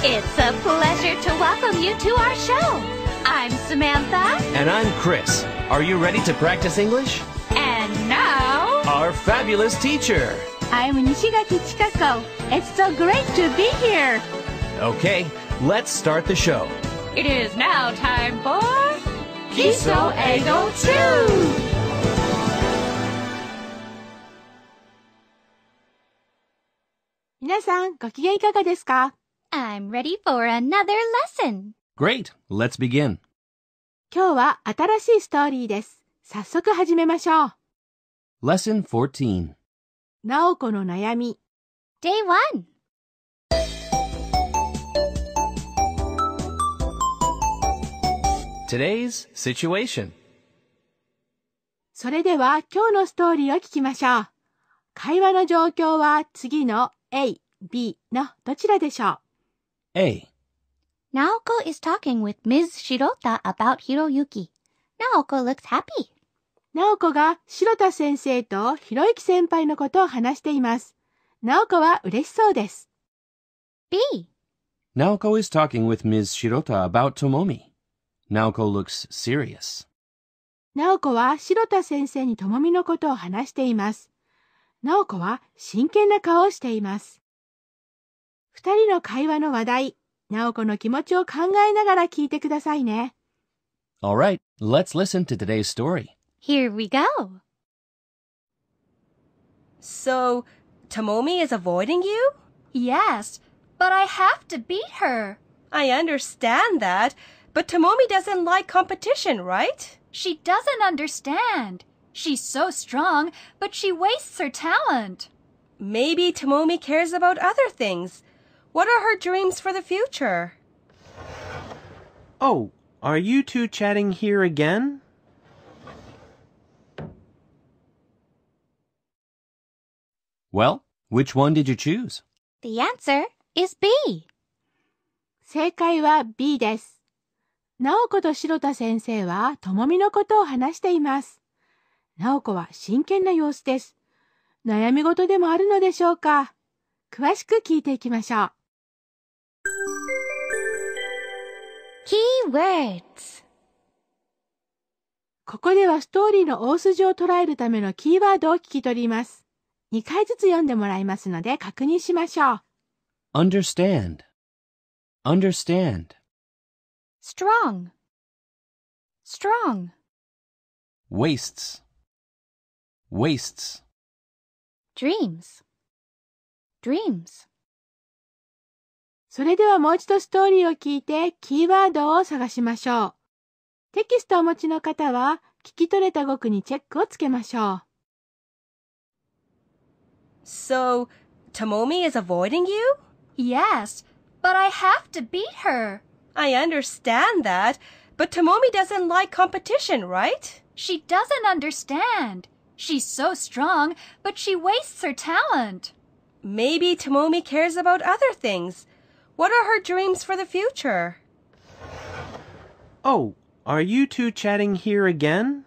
It's a pleasure to welcome you to our show. I'm Samantha. And I'm Chris. Are you ready to practice English? And now, our fabulous teacher. I'm Nishigaki Chikako. It's so great to be here. Okay, let's start the show. It is now time for Kiso Ego 2. Minasan, I'm ready for another lesson. Great! Let's begin. 今日は新しいストーリーです。早速始めましょう。Lesson 14なおこの悩み Day 1 Today's situation それでは今日のストーリーを聞きましょう。会話の状況は次の A、B のどちらでしょう A. Naoko is talking with Ms. Shirota about Hiroyuki. Naoko looks happy. ナオコが白田先生とひろゆき先輩のことを話しています。ナオコは嬉しそうです。B. Naoko is talking with Ms. Shirota about Tomomi. Naoko looks serious. ナオコは白田先生にともみのことを話しています。ナオコは真剣な顔をしています。二人の会話の話題、ナオコの気持ちを考えながら聞いてくださいね。Alright, let's listen to today's story. Here we go. So, Tomomi is avoiding you? Yes, but I have to beat her. I understand that, but Tomomi doesn't like competition, right? She doesn't understand. She's so strong, but she wastes her talent. Maybe Tomomi cares about other things. What are her dreams for the future? Oh, are you two chatting here again? Well, which one did you choose? The answer is B. 正解は B です。直子と白田先生は、ともみのことを話しています。直子は真剣な様子です。悩み事でもあるのでしょうか詳しく聞いていきましょう。words. ここではストーリーの大筋を捉えるためのキーワードを聞き取ります。2回ずつ読んでもらいますので確認しましょう。understand, understand, strong, strong, wastes, wastes, dreams, dreams. それではもう一度ストーリーを聞いてキーワードを探しましょう。テキストをお持ちの方は聞き取れた語句にチェックをつけましょう。So, Tomomi is avoiding you? Yes, but I have to beat her. I understand that, but Tomomi doesn't like competition, right? She doesn't understand. She's so strong, but she wastes her talent. Maybe Tomomi cares about other things. What are her dreams for the future? Oh, are you two chatting here again?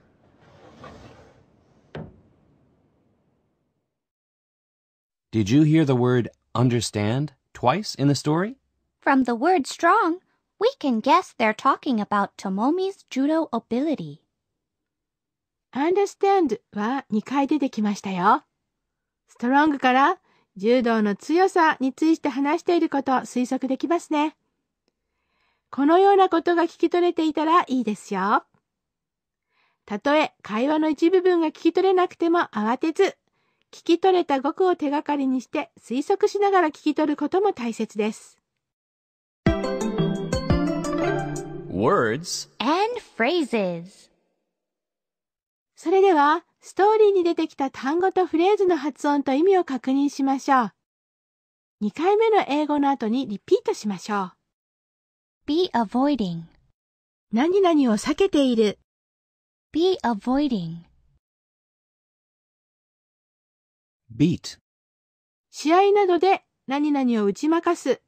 Did you hear the word understand twice in the story? From the word strong, we can guess they're talking about Tomomi's judo ability. Understand は2回出てきましたよ。Strong から柔道の強さについて話していること推測できますね。このようなことが聞き取れていたらいいですよ。たとえ会話の一部分が聞き取れなくても慌てず、聞き取れた語句を手がかりにして推測しながら聞き取ることも大切です。Words and phrases それでは、ストーリーに出てきた単語とフレーズの発音と意味を確認しましょう。2回目の英語の後にリピートしましょう。be avoiding 何々を避けている。be avoiding beat 試合などで何々を打ち負かす。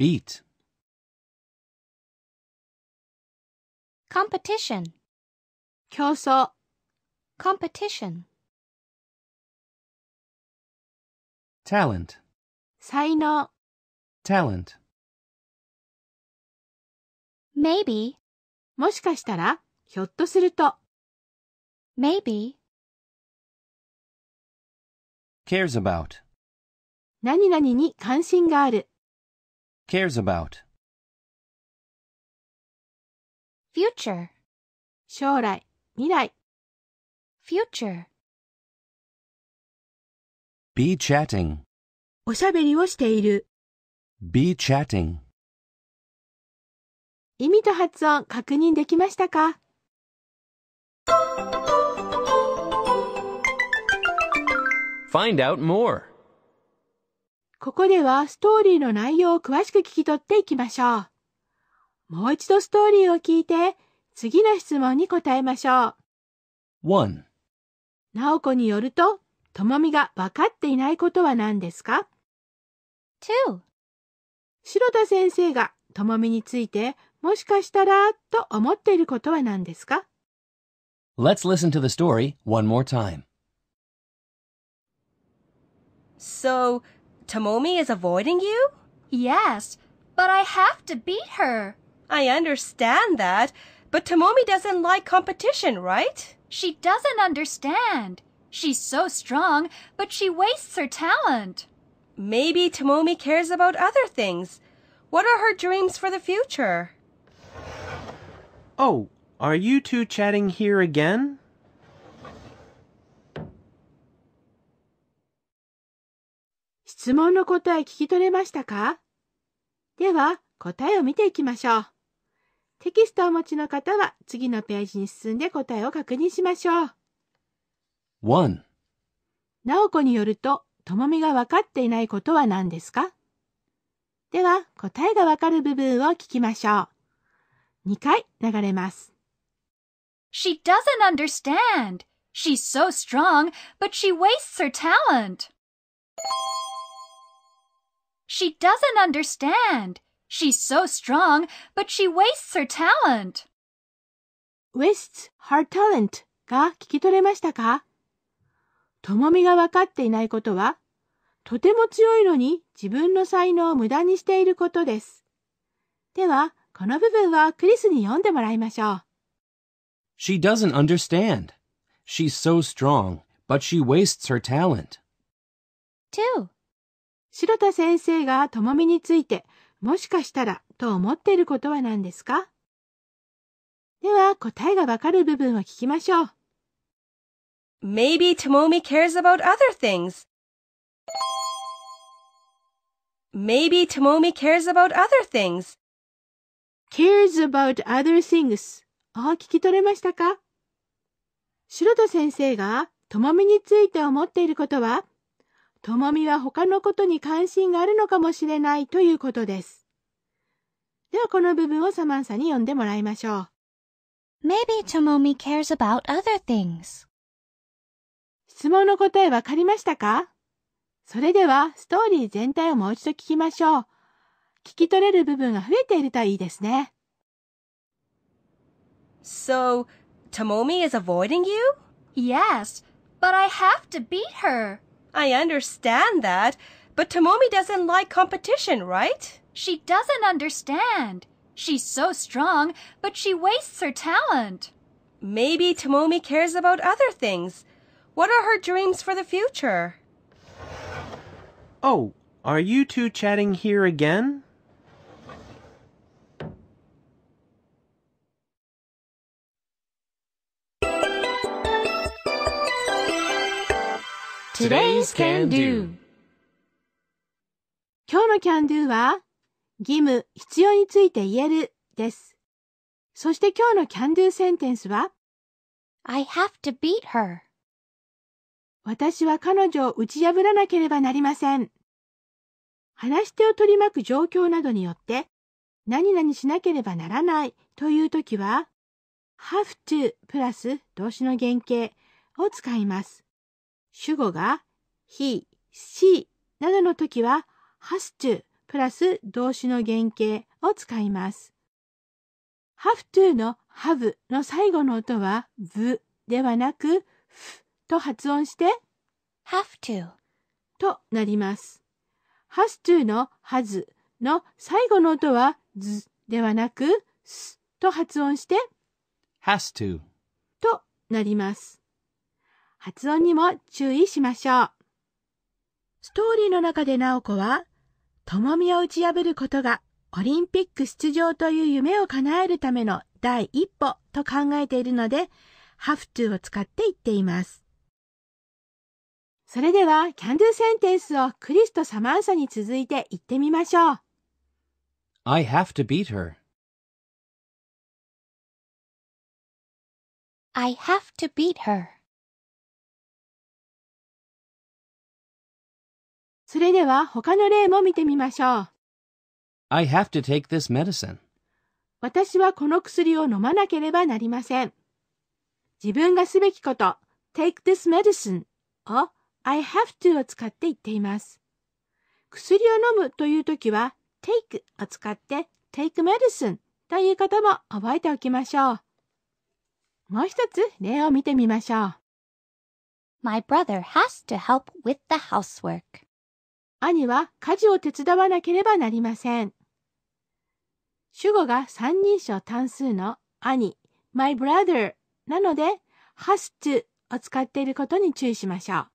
beat competition 競争 competition talent 才能 talent maybe もしかしたらひょっとすると maybe cares about 何々に関心がある cares about future 将来未来 future. be chatting おしゃべりをしている be chatting 意味と発音確認できましたかここではストーリーの内容を詳しく聞き取っていきましょう。もう一度ストーリーを聞いて、次の質問に答えましょう。1. 直子によると、ともみが分かっていないことは何ですか t ?2 白田先生がともみについてもしかしたらと思っていることは何ですか Let's listen to the story one more time. So, Tomomi is avoiding you? Yes, but I have to beat her. I understand that, but Tomomi doesn't like competition, right? She doesn't understand. She's so strong, but she wastes her talent. Maybe Tomomi cares about other things. What are her dreams for the future? Oh, are you two chatting here では答えを見ていきましょう。テキストをお持ちの方は次のページに進んで答えを確認しましょう。1. おこによると、ともみが分かっていないことは何ですかでは、答えが分かる部分を聞きましょう。2回流れます。She doesn't understand. She's so strong, but she wastes her talent. She doesn't understand. She's so strong, but she wastes her talent. wastes her talent が聞き取れましたかともみが分かっていないことは、とても強いのに自分の才能を無駄にしていることです。では、この部分はクリスに読んでもらいましょう。She doesn't understand. She's so strong, but she wastes her talent. 2. 白田先生がともみについてもしかしたらと思っていることは何ですかでは答えがわかる部分を聞きましょう。Maybe Tomomi cares about other things. Maybe Tomomi cares about other things. cares about other things を聞き取れましたか白戸先生がともみについて思っていることはともみは他のことに関心があるのかもしれないということです。ではこの部分をサマンサに読んでもらいましょう。Maybe Tomomi cares about other things. 質問の答えわかりましたかそれではストーリー全体をもう一度聞きましょう。聞き取れる部分が増えているといいですね。So, Tomomi is avoiding you? Yes, but I have to beat her. I understand that, but Tomomi doesn't like competition, right? She doesn't understand. She's so strong, but she wastes her talent. Maybe Tomomi cares about other things. What are her dreams for the future? Oh, are you two chatting here again? Today's Can Do 今日の Can Do は義務、必要について言えるです。そして今日の Can Do センテンスは I have to beat her 私は彼女を打ち破らなければなりません。話し手を取り巻く状況などによって何々しなければならないという時は have to プラス動詞の原型を使います。主語が he、she などの時は has to プラス動詞の原型を使います。have to の have の最後の音は v ではなく f と発音して have to となります。has to の has の最後の音は z ではなく s と発音して has to となります。発音にも注意しましょう。ストーリーの中で直子は、ともみを打ち破ることがオリンピック出場という夢を叶えるための第一歩と考えているので、have to を使って言っています。それでは、can do センテンスをクリスとサマンサに続いて言ってみましょう。I have to beat her. I have to beat her. それでは他の例も見てみましょう。I have to take this medicine. 私はこの薬を飲まなければなりません。自分がすべきこと take this medicine を I have to を使って言っています。薬を飲むというときは take を使って take medicine ということも覚えておきましょう。もう一つ例を見てみましょう。My brother has to help with the housework. 兄は家事を手伝わなければなりません。主語が三人称単数の兄、my brother なので has to を使っていることに注意しましょう。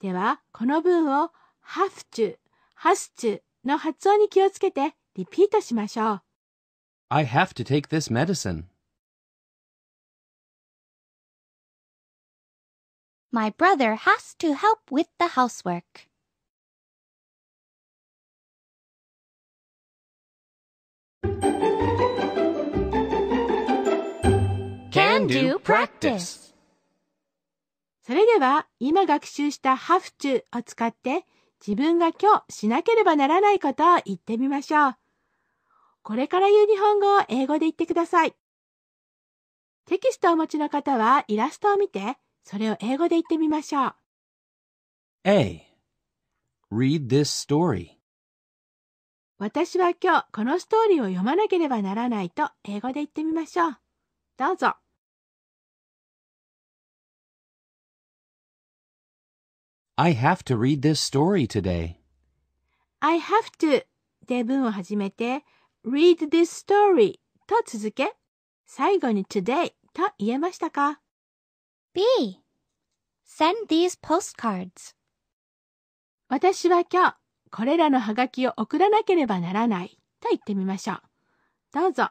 では、この文を have to, has to の発音に気をつけてリピートしましょう。I have to take this medicine. My brother has to help with the housework. Can do practice それでは今学習した have to を使って自分が今日しなければならないことを言ってみましょう。これから言う日本語を英語で言ってください。テキストをお持ちの方はイラストを見て、それを英語で言ってみましょう。A. Read this story. 私は今日このストーリーを読まなければならないと英語で言ってみましょう。どうぞ。I have to read this story today. I have to で文を始めて read this story と続け最後に today と言えましたか ?B Send these postcards 私は今日これらのハガキを送らなければならないと言ってみましょう。どうぞ。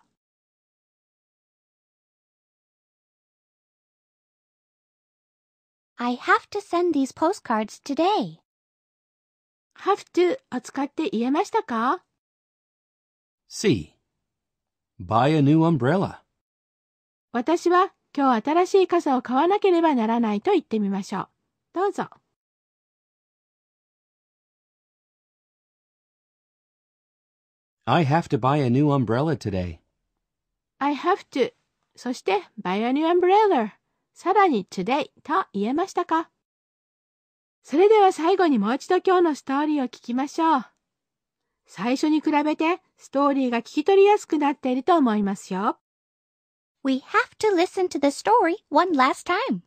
I have to send these postcards today. have to を使って言えましたか ?C buy a new umbrella 私は今日新しい傘を買わなければならないと言ってみましょう。どうぞ。I have to buy a new umbrella today. I have to そして buy a new umbrella さらに today と言えましたかそれでは最後にもう一度今日のストーリーを聞きましょう。最初に比べてストーリーが聞き取りやすくなっていると思いますよ。We have to listen to the story one last time.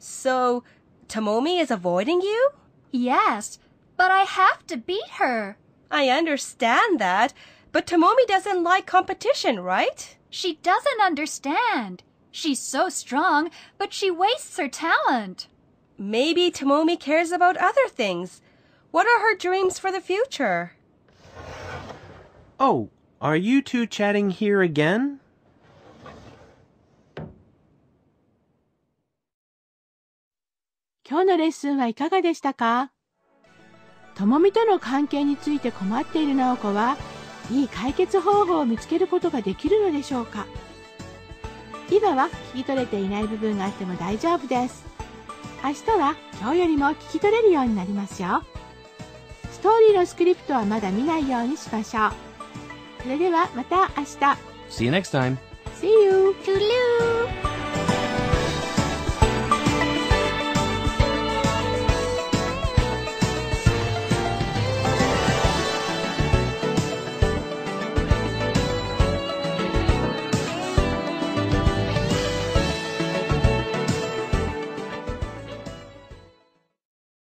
So, Tomomi is avoiding you? Yes. But I have to beat her. I understand that, but Tomomi doesn't like competition, right? She doesn't understand. She's so strong, but she wastes her talent. Maybe Tomomi cares about other things. What are her dreams for the future? Oh, are you two chatting here again? Today's lesson wa ikagaga deshita も美との関係について困っている直子はいい解決方法を見つけることができるのでしょうか今は聞き取れていない部分があっても大丈夫です明日は今日よりも聞き取れるようになりますよストーリーのスクリプトはまだ見ないようにしましょうそれではまた明日 See you next time See you!